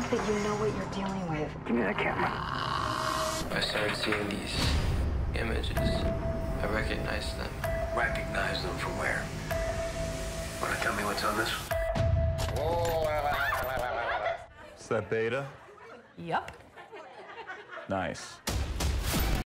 think that you know what you're dealing with. Give me that camera. I started seeing these images. I recognize them. Recognize them from where? Want to tell me what's on this? Whoa. Is that beta? Yep. Nice.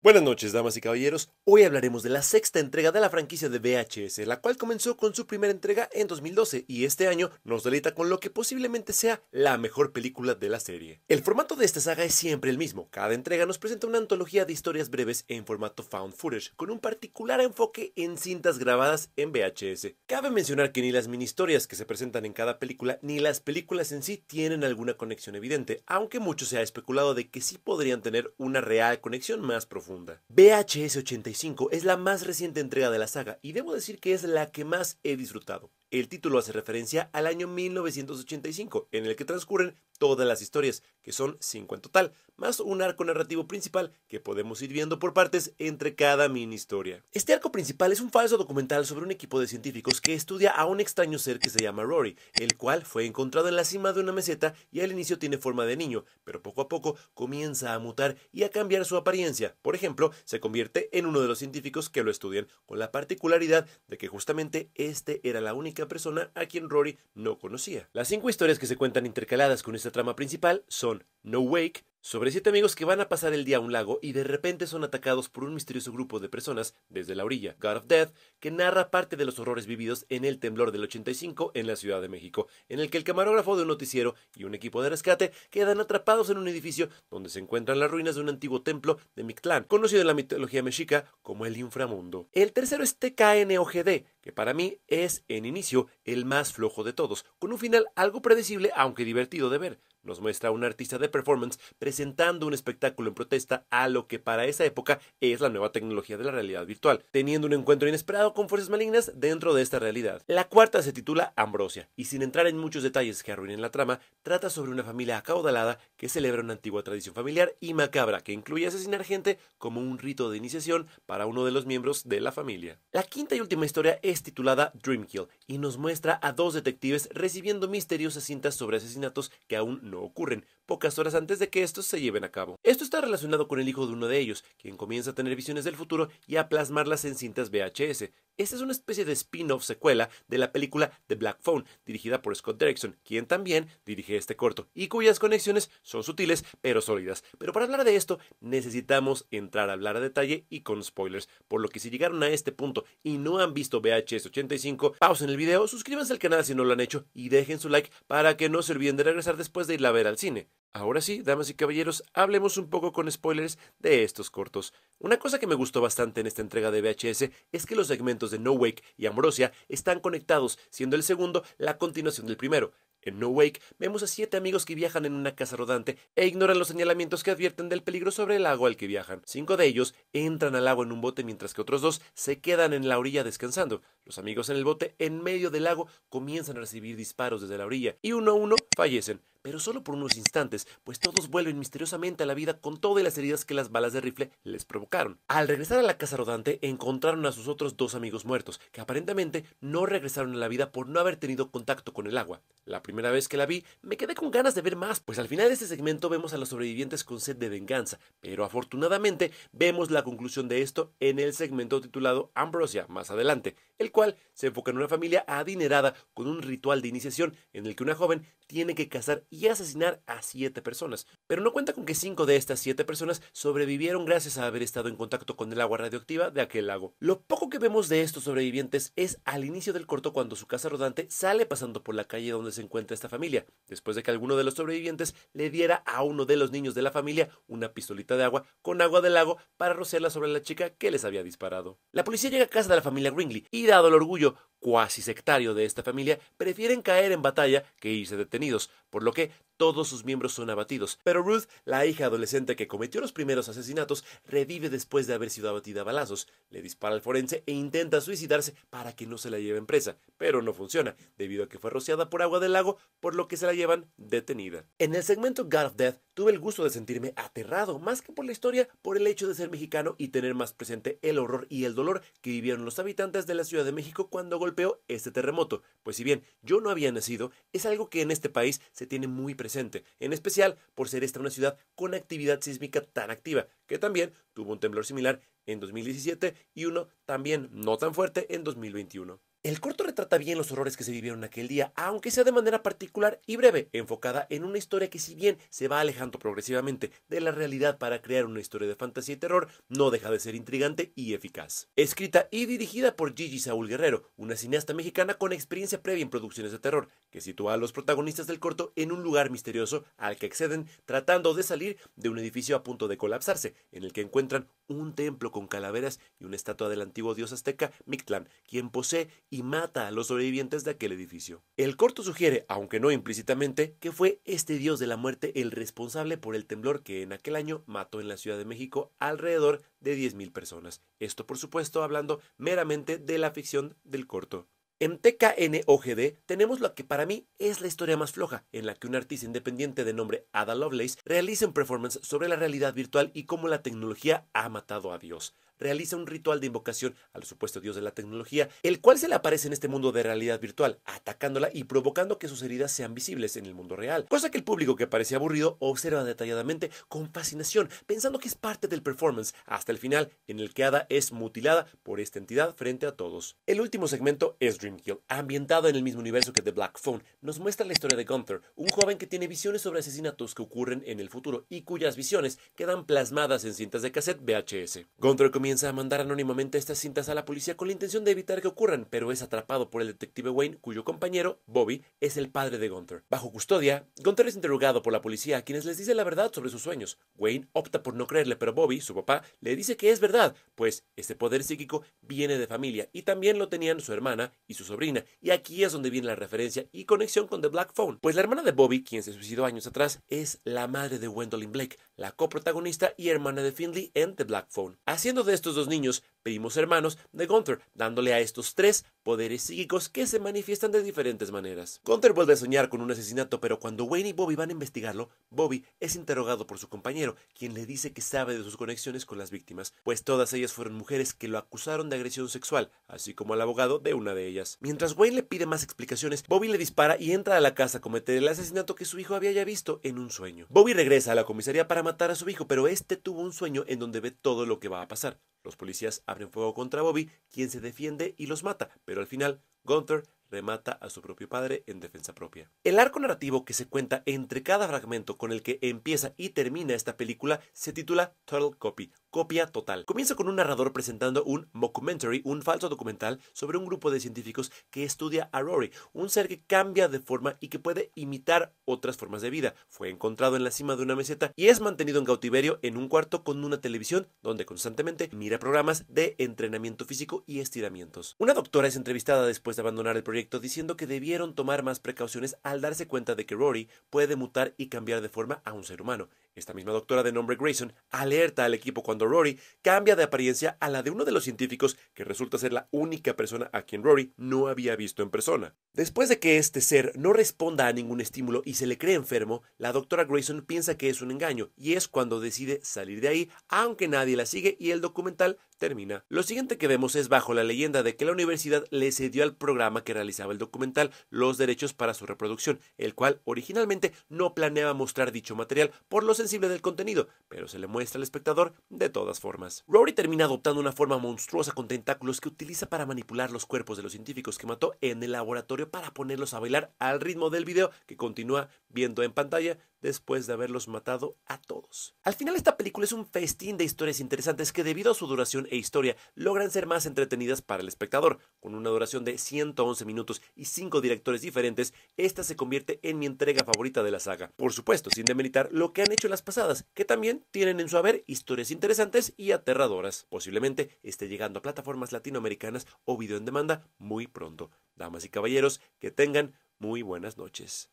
Buenas noches, damas y caballeros. Hoy hablaremos de la sexta entrega de la franquicia de VHS, la cual comenzó con su primera entrega en 2012 y este año nos deleita con lo que posiblemente sea la mejor película de la serie. El formato de esta saga es siempre el mismo. Cada entrega nos presenta una antología de historias breves en formato found footage, con un particular enfoque en cintas grabadas en VHS. Cabe mencionar que ni las mini historias que se presentan en cada película ni las películas en sí tienen alguna conexión evidente, aunque mucho se ha especulado de que sí podrían tener una real conexión más profunda. VHS 85 es la más reciente entrega de la saga y debo decir que es la que más he disfrutado. El título hace referencia al año 1985, en el que transcurren todas las historias, que son cinco en total, más un arco narrativo principal que podemos ir viendo por partes entre cada mini historia. Este arco principal es un falso documental sobre un equipo de científicos que estudia a un extraño ser que se llama Rory, el cual fue encontrado en la cima de una meseta y al inicio tiene forma de niño, pero poco a poco comienza a mutar y a cambiar su apariencia. Por ejemplo, se convierte en uno de los científicos que lo estudian, con la particularidad de que justamente este era la única persona a quien Rory no conocía. Las cinco historias que se cuentan intercaladas con esta trama principal son No Wake, sobre siete amigos que van a pasar el día a un lago y de repente son atacados por un misterioso grupo de personas desde la orilla, God of Death, que narra parte de los horrores vividos en el temblor del 85 en la Ciudad de México, en el que el camarógrafo de un noticiero y un equipo de rescate quedan atrapados en un edificio donde se encuentran las ruinas de un antiguo templo de Mictlán, conocido en la mitología mexica como el inframundo. El tercero es TKNOGD, que para mí es, en inicio, el más flojo de todos, con un final algo predecible aunque divertido de ver nos muestra a un artista de performance presentando un espectáculo en protesta a lo que para esa época es la nueva tecnología de la realidad virtual, teniendo un encuentro inesperado con fuerzas malignas dentro de esta realidad. La cuarta se titula Ambrosia, y sin entrar en muchos detalles que arruinen la trama, trata sobre una familia acaudalada que celebra una antigua tradición familiar y macabra que incluye asesinar gente como un rito de iniciación para uno de los miembros de la familia. La quinta y última historia es titulada Dreamkill y nos muestra a dos detectives recibiendo misteriosas cintas sobre asesinatos que aún no ocurren, pocas horas antes de que estos se lleven a cabo. Esto está relacionado con el hijo de uno de ellos, quien comienza a tener visiones del futuro y a plasmarlas en cintas VHS. Esta es una especie de spin-off secuela de la película The Black Phone, dirigida por Scott Derrickson, quien también dirige este corto, y cuyas conexiones son sutiles pero sólidas. Pero para hablar de esto necesitamos entrar a hablar a detalle y con spoilers, por lo que si llegaron a este punto y no han visto VHS 85, pausen el video, suscríbanse al canal si no lo han hecho y dejen su like para que no se olviden de regresar después de ir a ver al cine. Ahora sí, damas y caballeros, hablemos un poco con spoilers de estos cortos. Una cosa que me gustó bastante en esta entrega de VHS es que los segmentos de No Wake y Ambrosia están conectados, siendo el segundo la continuación del primero. En No Wake vemos a siete amigos que viajan en una casa rodante e ignoran los señalamientos que advierten del peligro sobre el agua al que viajan. Cinco de ellos entran al agua en un bote mientras que otros dos se quedan en la orilla descansando. Los amigos en el bote en medio del lago comienzan a recibir disparos desde la orilla y uno a uno fallecen pero solo por unos instantes, pues todos vuelven misteriosamente a la vida con todas las heridas que las balas de rifle les provocaron. Al regresar a la casa rodante, encontraron a sus otros dos amigos muertos, que aparentemente no regresaron a la vida por no haber tenido contacto con el agua. La primera vez que la vi, me quedé con ganas de ver más, pues al final de este segmento vemos a los sobrevivientes con sed de venganza, pero afortunadamente vemos la conclusión de esto en el segmento titulado Ambrosia más adelante el cual se enfoca en una familia adinerada con un ritual de iniciación en el que una joven tiene que cazar y asesinar a siete personas. Pero no cuenta con que cinco de estas siete personas sobrevivieron gracias a haber estado en contacto con el agua radioactiva de aquel lago. Lo poco que vemos de estos sobrevivientes es al inicio del corto cuando su casa rodante sale pasando por la calle donde se encuentra esta familia, después de que alguno de los sobrevivientes le diera a uno de los niños de la familia una pistolita de agua con agua del lago para rociarla sobre la chica que les había disparado. La policía llega a casa de la familia Gringley y dado el orgullo cuasi sectario de esta familia, prefieren caer en batalla que irse detenidos, por lo que todos sus miembros son abatidos. Pero Ruth, la hija adolescente que cometió los primeros asesinatos, revive después de haber sido abatida a balazos, le dispara al forense e intenta suicidarse para que no se la lleven presa, pero no funciona, debido a que fue rociada por agua del lago, por lo que se la llevan detenida. En el segmento God of Death, Tuve el gusto de sentirme aterrado, más que por la historia, por el hecho de ser mexicano y tener más presente el horror y el dolor que vivieron los habitantes de la Ciudad de México cuando golpeó este terremoto. Pues si bien yo no había nacido, es algo que en este país se tiene muy presente, en especial por ser esta una ciudad con actividad sísmica tan activa, que también tuvo un temblor similar en 2017 y uno también no tan fuerte en 2021. El corto retrata bien los horrores que se vivieron aquel día, aunque sea de manera particular y breve, enfocada en una historia que si bien se va alejando progresivamente de la realidad para crear una historia de fantasía y terror, no deja de ser intrigante y eficaz. Escrita y dirigida por Gigi Saúl Guerrero, una cineasta mexicana con experiencia previa en producciones de terror, que sitúa a los protagonistas del corto en un lugar misterioso al que acceden tratando de salir de un edificio a punto de colapsarse, en el que encuentran un templo con calaveras y una estatua del antiguo dios azteca Mictlán, quien posee y mata a los sobrevivientes de aquel edificio. El corto sugiere, aunque no implícitamente, que fue este dios de la muerte el responsable por el temblor que en aquel año mató en la Ciudad de México alrededor de 10.000 personas. Esto, por supuesto, hablando meramente de la ficción del corto. En TKNOGD tenemos lo que para mí es la historia más floja, en la que un artista independiente de nombre Ada Lovelace realiza un performance sobre la realidad virtual y cómo la tecnología ha matado a Dios realiza un ritual de invocación al supuesto dios de la tecnología, el cual se le aparece en este mundo de realidad virtual, atacándola y provocando que sus heridas sean visibles en el mundo real, cosa que el público que parece aburrido observa detalladamente con fascinación, pensando que es parte del performance, hasta el final, en el que Ada es mutilada por esta entidad frente a todos. El último segmento es Kill, ambientado en el mismo universo que The Black Phone, nos muestra la historia de Gunther, un joven que tiene visiones sobre asesinatos que ocurren en el futuro y cuyas visiones quedan plasmadas en cintas de cassette VHS. Gunther comienza a mandar anónimamente estas cintas a la policía con la intención de evitar que ocurran, pero es atrapado por el detective Wayne, cuyo compañero, Bobby, es el padre de Gunther. Bajo custodia, Gunther es interrogado por la policía, a quienes les dice la verdad sobre sus sueños. Wayne opta por no creerle, pero Bobby, su papá, le dice que es verdad, pues este poder psíquico viene de familia y también lo tenían su hermana y su sobrina, y aquí es donde viene la referencia y conexión con The Black Phone, pues la hermana de Bobby, quien se suicidó años atrás, es la madre de Gwendolyn Blake, la coprotagonista y hermana de Finley en The Black Phone, haciendo de estos dos niños pedimos hermanos de Gunther, dándole a estos tres poderes psíquicos que se manifiestan de diferentes maneras. Gunther vuelve a soñar con un asesinato, pero cuando Wayne y Bobby van a investigarlo, Bobby es interrogado por su compañero, quien le dice que sabe de sus conexiones con las víctimas, pues todas ellas fueron mujeres que lo acusaron de agresión sexual, así como al abogado de una de ellas. Mientras Wayne le pide más explicaciones, Bobby le dispara y entra a la casa a cometer el asesinato que su hijo había ya visto en un sueño. Bobby regresa a la comisaría para matar a su hijo, pero este tuvo un sueño en donde ve todo lo que va a pasar. Los policías abren fuego contra Bobby, quien se defiende y los mata, pero al final Gunther mata a su propio padre en defensa propia. El arco narrativo que se cuenta entre cada fragmento con el que empieza y termina esta película se titula Total Copy, copia total. Comienza con un narrador presentando un mockumentary, un falso documental sobre un grupo de científicos que estudia a Rory, un ser que cambia de forma y que puede imitar otras formas de vida. Fue encontrado en la cima de una meseta y es mantenido en cautiverio en un cuarto con una televisión donde constantemente mira programas de entrenamiento físico y estiramientos. Una doctora es entrevistada después de abandonar el proyecto diciendo que debieron tomar más precauciones al darse cuenta de que Rory puede mutar y cambiar de forma a un ser humano. Esta misma doctora de nombre Grayson alerta al equipo cuando Rory cambia de apariencia a la de uno de los científicos que resulta ser la única persona a quien Rory no había visto en persona. Después de que este ser no responda a ningún estímulo y se le cree enfermo, la doctora Grayson piensa que es un engaño y es cuando decide salir de ahí, aunque nadie la sigue y el documental termina. Lo siguiente que vemos es bajo la leyenda de que la universidad le cedió al programa que realizaba el documental los derechos para su reproducción, el cual originalmente no planeaba mostrar dicho material por los sensible del contenido, pero se le muestra al espectador de todas formas. Rory termina adoptando una forma monstruosa con tentáculos que utiliza para manipular los cuerpos de los científicos que mató en el laboratorio para ponerlos a bailar al ritmo del video que continúa viendo en pantalla después de haberlos matado a todos. Al final esta película es un festín de historias interesantes que debido a su duración e historia logran ser más entretenidas para el espectador. Con una duración de 111 minutos y 5 directores diferentes, esta se convierte en mi entrega favorita de la saga. Por supuesto, sin demeritar lo que han hecho en las pasadas, que también tienen en su haber historias interesantes y aterradoras. Posiblemente esté llegando a plataformas latinoamericanas o video en demanda muy pronto. Damas y caballeros, que tengan muy buenas noches.